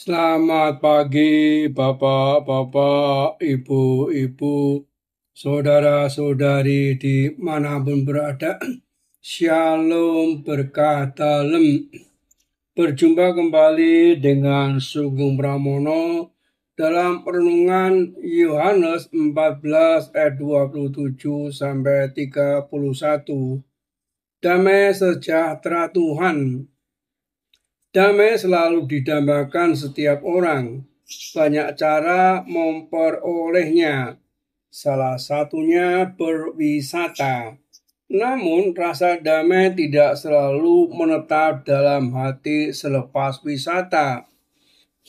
Selamat pagi Bapak-bapak, Ibu-ibu, saudara-saudari di manapun berada. Shalom berkah dalam. Berjumpa kembali dengan Sugeng Pramono dalam renungan Yohanes 14 ayat 27 sampai 31. Damai sejahtera Tuhan Damai selalu didambakan setiap orang. Banyak cara memperolehnya. Salah satunya berwisata. Namun rasa damai tidak selalu menetap dalam hati selepas wisata.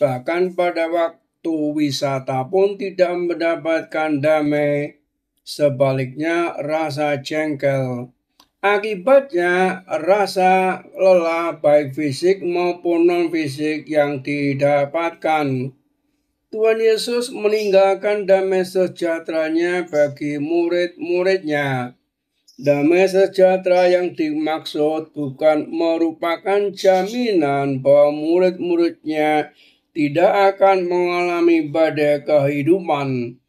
Bahkan pada waktu wisata pun tidak mendapatkan damai. Sebaliknya rasa jengkel Akibatnya rasa lelah baik fisik maupun non fisik yang didapatkan. Tuhan Yesus meninggalkan damai sejahteranya bagi murid-muridnya. Damai sejahtera yang dimaksud bukan merupakan jaminan bahwa murid-muridnya tidak akan mengalami badai kehidupan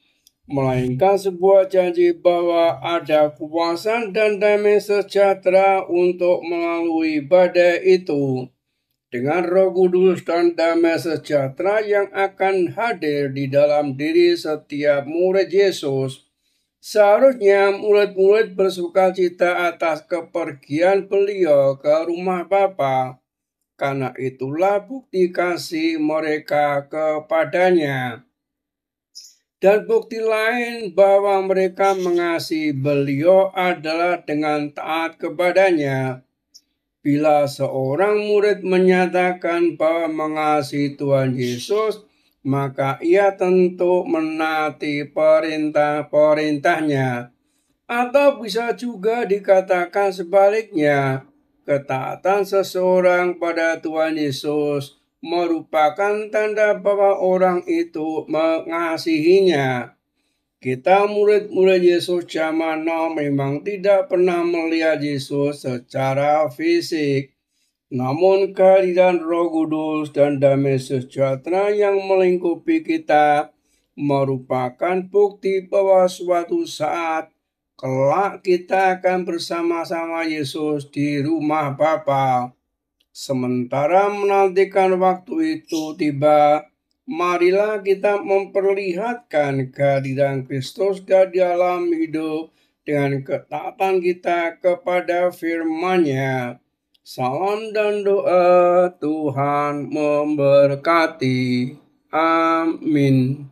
melainkan sebuah janji bahwa ada kepuasan dan damai sejahtera untuk melalui badai itu. Dengan roh kudus dan damai sejahtera yang akan hadir di dalam diri setiap murid Yesus, seharusnya murid-murid bersuka cita atas kepergian beliau ke rumah Bapa. Karena itulah bukti kasih mereka kepadanya dan bukti lain bahwa mereka mengasihi beliau adalah dengan taat kepadanya. Bila seorang murid menyatakan bahwa mengasihi Tuhan Yesus, maka ia tentu menati perintah-perintahnya. Atau bisa juga dikatakan sebaliknya, ketaatan seseorang pada Tuhan Yesus – merupakan tanda bahwa orang itu mengasihinya. Kita murid-murid Yesus zaman now memang tidak pernah melihat Yesus secara fisik. Namun kehadiran roh kudus dan damai sejahtera yang melingkupi kita merupakan bukti bahwa suatu saat kelak kita akan bersama-sama Yesus di rumah Bapa. Sementara menantikan waktu itu tiba, marilah kita memperlihatkan kehadiran Kristus ke dalam hidup dengan ketaatan kita kepada firman-Nya. Salam dan doa Tuhan memberkati. Amin.